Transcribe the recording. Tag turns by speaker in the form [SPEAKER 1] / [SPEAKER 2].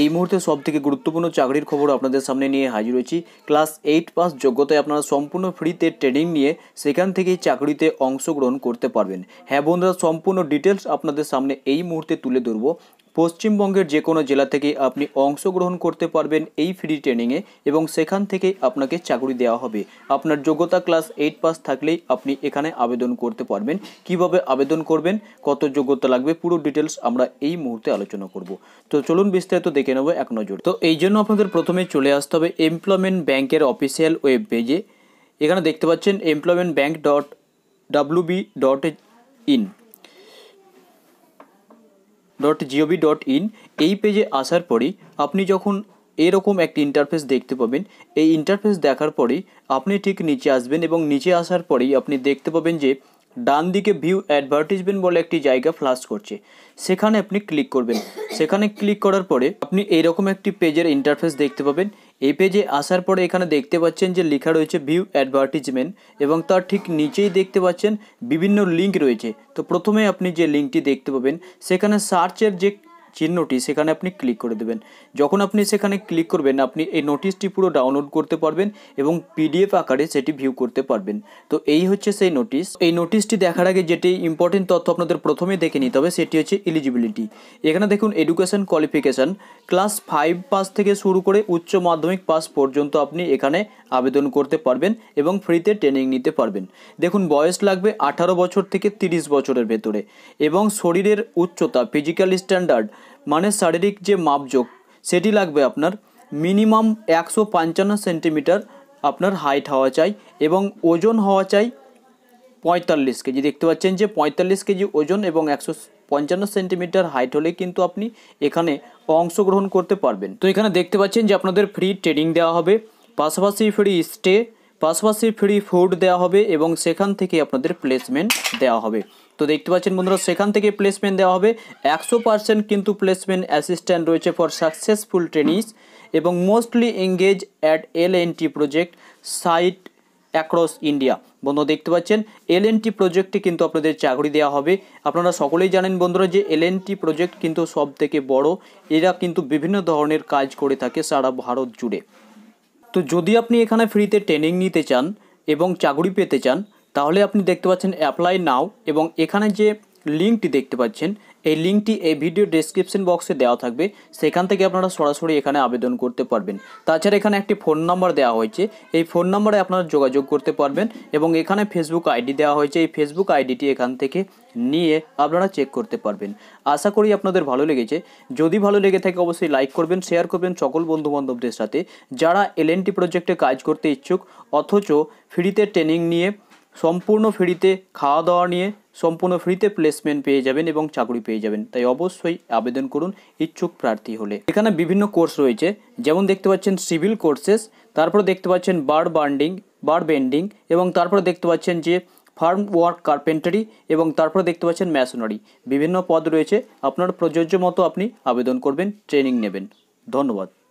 [SPEAKER 1] এই মুহূর্তে সব থেকে গুরুত্বপূর্ণ চাকরির খবর আপনাদের সামনে নিয়ে হাজির হয়েছি ক্লাস এইট পাস যোগ্যতায় আপনারা সম্পূর্ণ ফ্রিতে ট্রেনিং নিয়ে সেখান থেকেই চাকরিতে অংশগ্রহণ করতে পারবেন হ্যাঁ বন্ধুরা সম্পূর্ণ ডিটেলস আপনাদের সামনে এই মুহূর্তে তুলে ধরবো পশ্চিমবঙ্গের যে কোনো জেলা থেকে আপনি অংশগ্রহণ করতে পারবেন এই ফ্রি ট্রেনিংয়ে এবং সেখান থেকে আপনাকে চাকরি দেওয়া হবে আপনার যোগ্যতা ক্লাস এইট পাস থাকলেই আপনি এখানে আবেদন করতে পারবেন কিভাবে আবেদন করবেন কত যোগ্যতা লাগবে পুরো ডিটেলস আমরা এই মুহূর্তে আলোচনা করব তো চলুন বিস্তারিত দেখে নেব এক নজর তো এই জন্য আপনাদের প্রথমে চলে আসতে হবে এমপ্লয়মেন্ট ব্যাংকের অফিসিয়াল ওয়েব পেজে এখানে দেখতে পাচ্ছেন employment bank dot W dot in dot GOV dot in এই পেজে আসার পরই আপনি যখন এরকম একটি ইন্টারফেস দেখতে পাবেন এই ইন্টারফেস দেখার পরেই আপনি ঠিক নিচে আসবেন এবং নিচে আসার পরেই আপনি দেখতে পাবেন যে ডান দিকে ভিউ অ্যাডভার্টিজমেন্ট বলে একটি জায়গা ফ্লাশ করছে সেখানে আপনি ক্লিক করবেন সেখানে ক্লিক করার পরে আপনি এইরকম একটি পেজের ইন্টারফেস দেখতে পাবেন এই পেজে আসার পরে এখানে দেখতে পাচ্ছেন যে লেখা রয়েছে ভিউ অ্যাডভার্টিজমেন্ট এবং তার ঠিক নিচেই দেখতে পাচ্ছেন বিভিন্ন লিঙ্ক রয়েছে তো প্রথমে আপনি যে লিঙ্কটি দেখতে পাবেন সেখানে সার্চের যে চিহ্নটি সেখানে আপনি ক্লিক করে দেবেন যখন আপনি সেখানে ক্লিক করবেন আপনি এই নোটিশটি পুরো ডাউনলোড করতে পারবেন এবং পিডিএফ আকারে সেটি ভিউ করতে পারবেন তো এই হচ্ছে সেই নোটিশ এই নোটিশটি দেখার আগে যেটি ইম্পর্টেন্ট তথ্য আপনাদের প্রথমে দেখে নিতে হবে সেটি হচ্ছে এলিজিবিলিটি এখানে দেখুন education qualification class five pass থেকে শুরু করে উচ্চ মাধ্যমিক পাস পর্যন্ত আপনি এখানে আবেদন করতে পারবেন এবং ফ্রিতে ট্রেনিং নিতে পারবেন দেখুন বয়স লাগবে আঠারো বছর থেকে তিরিশ বছরের ভেতরে এবং শরীরের উচ্চতা ফিজিক্যাল স্ট্যান্ডার্ড মানে শারীরিক যে মাপযোগ সেটি লাগবে আপনার মিনিমাম একশো পঞ্চান্ন সেন্টিমিটার আপনার হাইট হওয়া চাই এবং ওজন হওয়া চাই পঁয়তাল্লিশ কেজি দেখতে পাচ্ছেন যে পঁয়তাল্লিশ কেজি ওজন এবং একশো পঞ্চান্ন সেন্টিমিটার হাইট হলে কিন্তু আপনি এখানে অংশগ্রহণ করতে পারবেন তো এখানে দেখতে পাচ্ছেন যে আপনাদের ফ্রি ট্রেনিং দেওয়া হবে পাশাপাশি ফ্রি স্টে পাশাপাশি ফ্রি ফুড দেওয়া হবে এবং সেখান থেকে আপনাদের প্লেসমেন্ট দেওয়া হবে তো দেখতে পাচ্ছেন বন্ধুরা সেখান থেকে প্লেসমেন্ট দেওয়া হবে একশো পার্সেন্ট কিন্তু প্লেসমেন্ট অ্যাসিস্ট্যান্ট রয়েছে ফর সাকসেসফুল ট্রেনিস এবং mostly engage at L N T project site across India বন্ধুরা দেখতে পাচ্ছেন এল এন টি প্রজেক্টে কিন্তু আপনাদের চাকরি দেওয়া হবে আপনারা সকলেই জানেন বন্ধুরা যে এল এন টি প্রজেক্ট কিন্তু সব থেকে বড় এরা কিন্তু বিভিন্ন ধরনের কাজ করে থাকে সারা ভারত জুড়ে তো যদি আপনি এখানে ফ্রিতে ট্রেনিং নিতে চান এবং চাকরি পেতে চান তাহলে আপনি দেখতে পাচ্ছেন অ্যাপ্লাই নাও এবং এখানে যে লিঙ্কটি দেখতে পাচ্ছেন এই লিঙ্কটি এই ভিডিও ডেসক্রিপশন বক্সে দেওয়া থাকবে সেখান থেকে আপনারা সরাসরি এখানে আবেদন করতে পারবেন তাছাড়া এখানে একটি ফোন নাম্বার দেওয়া হয়েছে এই ফোন নাম্বারে আপনারা যোগাযোগ করতে পারবেন এবং এখানে ফেসবুক আইডি দেওয়া হয়েছে এই ফেসবুক আইডিটি এখান থেকে নিয়ে আপনারা চেক করতে পারবেন আশা করি আপনাদের ভালো লেগেছে যদি ভালো লেগে থাকে অবশ্যই লাইক করবেন শেয়ার করবেন সকল বন্ধুবান্ধবদের সাথে যারা এলএনটি প্রজেক্টে কাজ করতে ইচ্ছুক অথচ ফ্রিতে ট্রেনিং নিয়ে সম্পূর্ণ ফ্রিতে খাওয়া দাওয়া নিয়ে সম্পূর্ণ ফ্রিতে প্লেসমেন্ট পেয়ে যাবেন এবং চাকরি পেয়ে যাবেন তাই অবশ্যই আবেদন করুন ইচ্ছুক প্রার্থী হলে এখানে বিভিন্ন কোর্স রয়েছে যেমন দেখতে পাচ্ছেন সিভিল কোর্সেস তারপর দেখতে পাচ্ছেন বার বান্ডিং বার বেন্ডিং এবং তারপর দেখতে পাচ্ছেন যে ফার্ম ওয়ার্ক কার্পেন্টারি এবং তারপর দেখতে পাচ্ছেন ম্যাশনারি বিভিন্ন পদ রয়েছে আপনার প্রযোজ্য মতো আপনি আবেদন করবেন ট্রেনিং নেবেন ধন্যবাদ